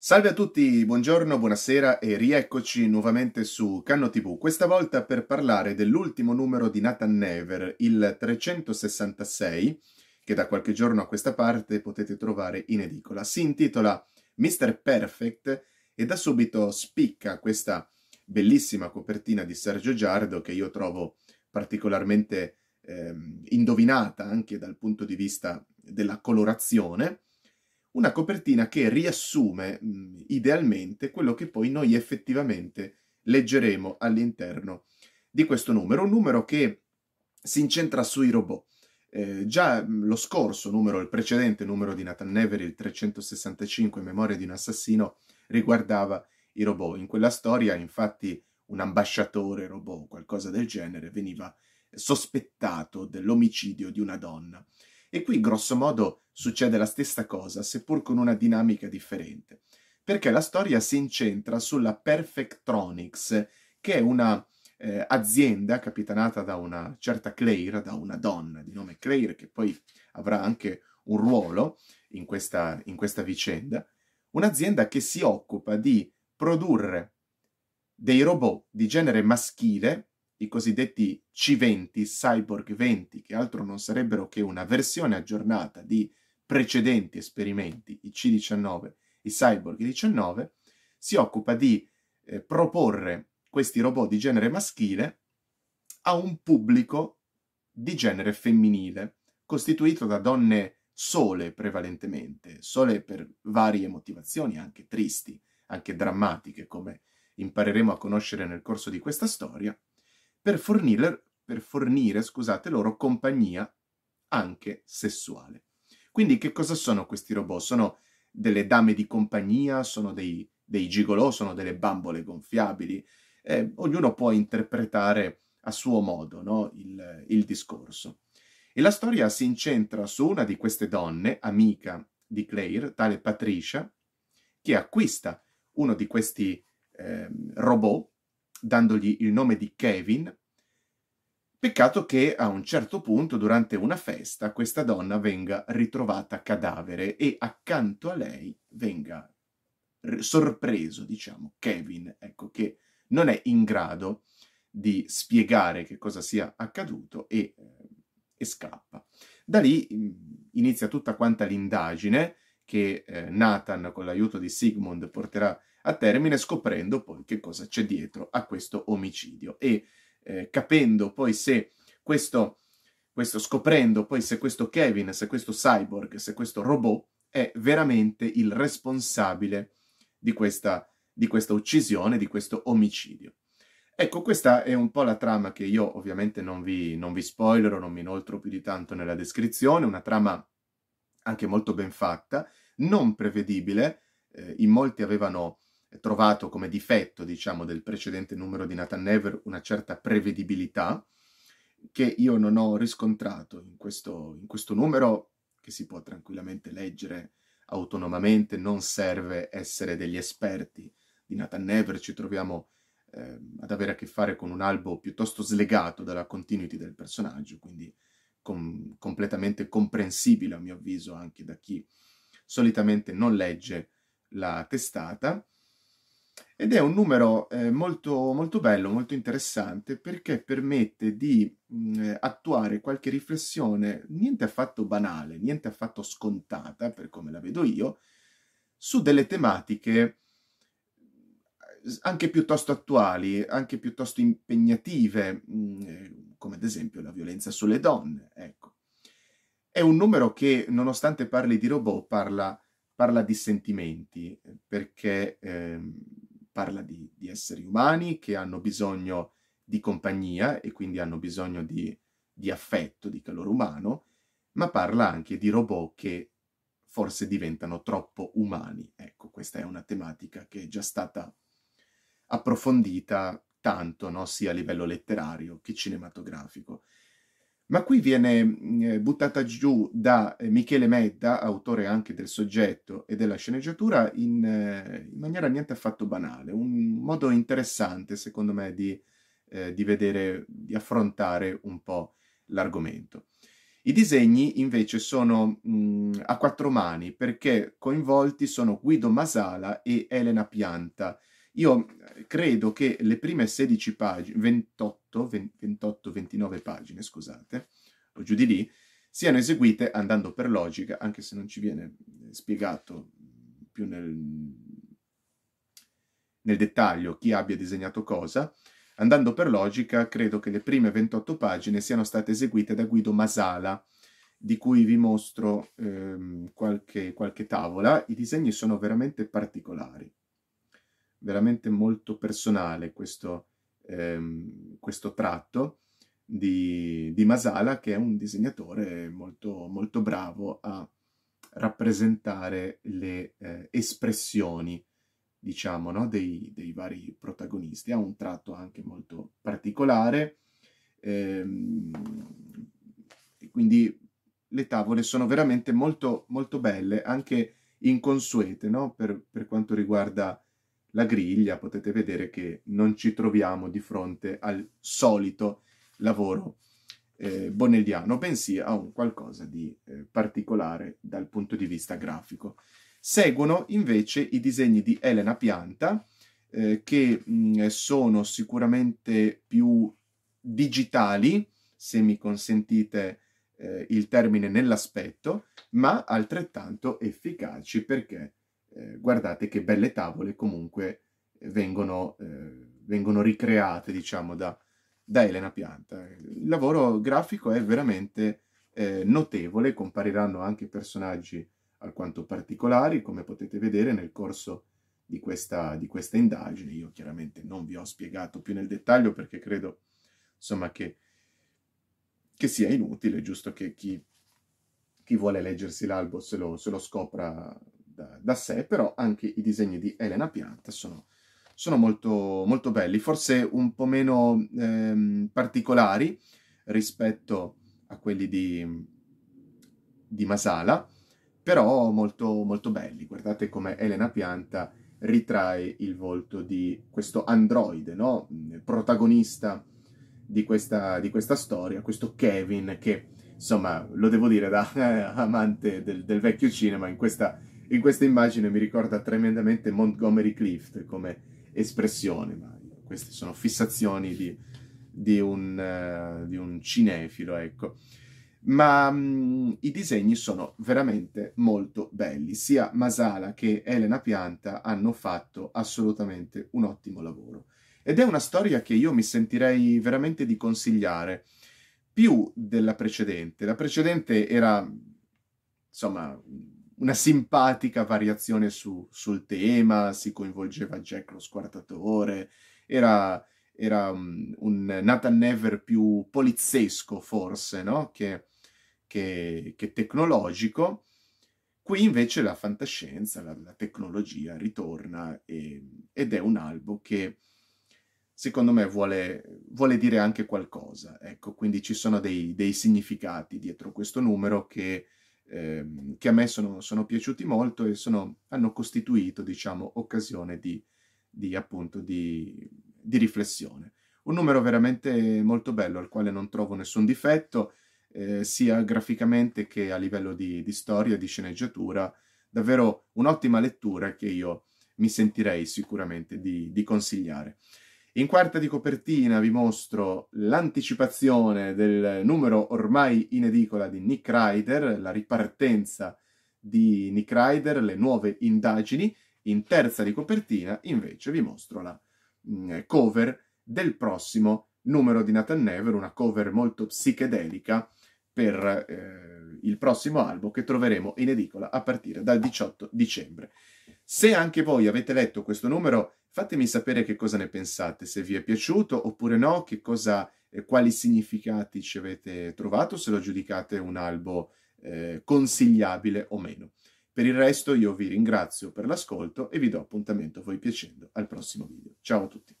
Salve a tutti, buongiorno, buonasera e rieccoci nuovamente su Canno TV, questa volta per parlare dell'ultimo numero di Nathan Never, il 366, che da qualche giorno a questa parte potete trovare in edicola. Si intitola Mr. Perfect e da subito spicca questa bellissima copertina di Sergio Giardo che io trovo particolarmente eh, indovinata anche dal punto di vista della colorazione una copertina che riassume mh, idealmente quello che poi noi effettivamente leggeremo all'interno di questo numero, un numero che si incentra sui robot. Eh, già lo scorso numero, il precedente numero di Nathan Never, il 365 Memoria di un assassino, riguardava i robot. In quella storia, infatti, un ambasciatore robot, o qualcosa del genere, veniva sospettato dell'omicidio di una donna. E qui grosso modo succede la stessa cosa, seppur con una dinamica differente, perché la storia si incentra sulla Perfectronics, che è un'azienda eh, capitanata da una certa Claire, da una donna di nome Claire, che poi avrà anche un ruolo in questa, in questa vicenda, un'azienda che si occupa di produrre dei robot di genere maschile i cosiddetti C20, Cyborg 20, che altro non sarebbero che una versione aggiornata di precedenti esperimenti, i C19, i Cyborg 19, si occupa di eh, proporre questi robot di genere maschile a un pubblico di genere femminile, costituito da donne sole prevalentemente, sole per varie motivazioni, anche tristi, anche drammatiche, come impareremo a conoscere nel corso di questa storia, per fornire, per fornire scusate, loro compagnia anche sessuale. Quindi che cosa sono questi robot? Sono delle dame di compagnia, sono dei, dei gigolò, sono delle bambole gonfiabili. Eh, ognuno può interpretare a suo modo no? il, il discorso. E la storia si incentra su una di queste donne, amica di Claire, tale Patricia, che acquista uno di questi eh, robot, dandogli il nome di Kevin, Peccato che a un certo punto, durante una festa, questa donna venga ritrovata cadavere e accanto a lei venga sorpreso, diciamo, Kevin, ecco, che non è in grado di spiegare che cosa sia accaduto e, eh, e scappa. Da lì mm, inizia tutta quanta l'indagine che eh, Nathan, con l'aiuto di Sigmund, porterà a termine, scoprendo poi che cosa c'è dietro a questo omicidio. E eh, capendo poi se questo, questo, scoprendo poi se questo Kevin, se questo cyborg, se questo robot è veramente il responsabile di questa, di questa uccisione, di questo omicidio. Ecco, questa è un po' la trama che io ovviamente non vi, non vi spoilerò, non mi inoltro più di tanto nella descrizione, una trama anche molto ben fatta, non prevedibile, eh, in molti avevano trovato come difetto, diciamo, del precedente numero di Nathan Never una certa prevedibilità che io non ho riscontrato in questo, in questo numero, che si può tranquillamente leggere autonomamente, non serve essere degli esperti di Nathan Never, ci troviamo eh, ad avere a che fare con un albo piuttosto slegato dalla continuity del personaggio, quindi com- completamente comprensibile a mio avviso anche da chi solitamente non legge la testata ed è un numero eh, molto, molto bello, molto interessante, perché permette di mh, mm, eh, attuare qualche riflessione niente affatto banale, niente affatto scontata, per come la vedo io, su delle tematiche anche piuttosto attuali, anche piuttosto impegnative, mh, mm, eh, come ad esempio la violenza sulle donne. Ecco. È un numero che, nonostante parli di robot, parla, parla di sentimenti, eh, perché... Ehm, parla di, di, esseri umani che hanno bisogno di compagnia e quindi hanno bisogno di, di affetto, di calore umano, ma parla anche di robot che forse diventano troppo umani. Ecco, questa è una tematica che è già stata approfondita tanto, no? sia a livello letterario che cinematografico ma qui viene mm, eh, buttata giù da eh, Michele Medda, autore anche del soggetto e della sceneggiatura, in, eh, in maniera niente affatto banale, un modo interessante secondo me di, eh, di vedere, di affrontare un po' l'argomento. I disegni invece sono mh, mm, a quattro mani perché coinvolti sono Guido Masala e Elena Pianta, io eh, credo che le prime 16 pagine, 28, 28, 29 pagine, scusate, o giù di lì, siano eseguite andando per logica, anche se non ci viene spiegato più nel, nel dettaglio chi abbia disegnato cosa, andando per logica, credo che le prime 28 pagine siano state eseguite da Guido Masala, di cui vi mostro ehm, qualche, qualche tavola. I disegni sono veramente particolari veramente molto personale questo, ehm, questo tratto di, di, Masala, che è un disegnatore molto, molto bravo a rappresentare le eh, espressioni, diciamo, no? dei, dei, vari protagonisti. Ha un tratto anche molto particolare, ehm, quindi le tavole sono veramente molto, molto belle, anche inconsuete no? per, per, quanto riguarda la griglia potete vedere che non ci troviamo di fronte al solito lavoro eh, bonelliano, bensì a un qualcosa di eh, particolare dal punto di vista grafico. Seguono invece i disegni di Elena Pianta, eh, che mh, sono sicuramente più digitali, se mi consentite eh, il termine nell'aspetto, ma altrettanto efficaci perché eh, guardate che belle tavole comunque eh, vengono, eh, vengono ricreate, diciamo, da, da, Elena Pianta. Il lavoro grafico è veramente eh, notevole, compariranno anche personaggi alquanto particolari, come potete vedere nel corso di questa, di questa indagine. Io chiaramente non vi ho spiegato più nel dettaglio perché credo, insomma, che, che sia inutile, giusto che chi, chi vuole leggersi l'albo se lo, se lo scopra da, da sé, però anche i disegni di Elena Pianta sono, sono molto, molto belli, forse un po' meno ehm, particolari rispetto a quelli di, di Masala, però molto, molto belli. Guardate come Elena Pianta ritrae il volto di questo androide, no? protagonista di questa, di questa storia, questo Kevin che, insomma, lo devo dire da eh, amante del, del vecchio cinema, in questa in questa immagine mi ricorda tremendamente Montgomery Clift come espressione, ma queste sono fissazioni di, di, un, uh, di un, cinefilo, ecco. Ma um, i disegni sono veramente molto belli, sia Masala che Elena Pianta hanno fatto assolutamente un ottimo lavoro. Ed è una storia che io mi sentirei veramente di consigliare, più della precedente. La precedente era, insomma, una simpatica variazione su, sul tema, si coinvolgeva Jack lo squartatore, era, era mm, un Nathan Never più polizzesco forse, no? che, che, che, tecnologico. Qui invece la fantascienza, la, la tecnologia ritorna e, ed è un albo che secondo me vuole, vuole, dire anche qualcosa. Ecco, quindi ci sono dei, dei significati dietro questo numero che ehm, che a me sono, sono piaciuti molto e sono, hanno costituito, diciamo, occasione di, di appunto, di, di, riflessione. Un numero veramente molto bello, al quale non trovo nessun difetto, eh, sia graficamente che a livello di, di storia, di sceneggiatura, davvero un'ottima lettura che io mi sentirei sicuramente di, di consigliare. In quarta di copertina vi mostro l'anticipazione del numero ormai in edicola di Nick Ryder, la ripartenza di Nick Ryder, le nuove indagini. In terza di copertina invece vi mostro la mh, mm, cover del prossimo numero di Nathan Never, una cover molto psichedelica per eh, il prossimo album che troveremo in edicola a partire dal 18 dicembre. Se anche voi avete letto questo numero, fatemi sapere che cosa ne pensate, se vi è piaciuto oppure no, che cosa, eh, quali significati ci avete trovato, se lo giudicate un albo eh, consigliabile o meno. Per il resto io vi ringrazio per l'ascolto e vi do appuntamento, voi piacendo, al prossimo video. Ciao a tutti!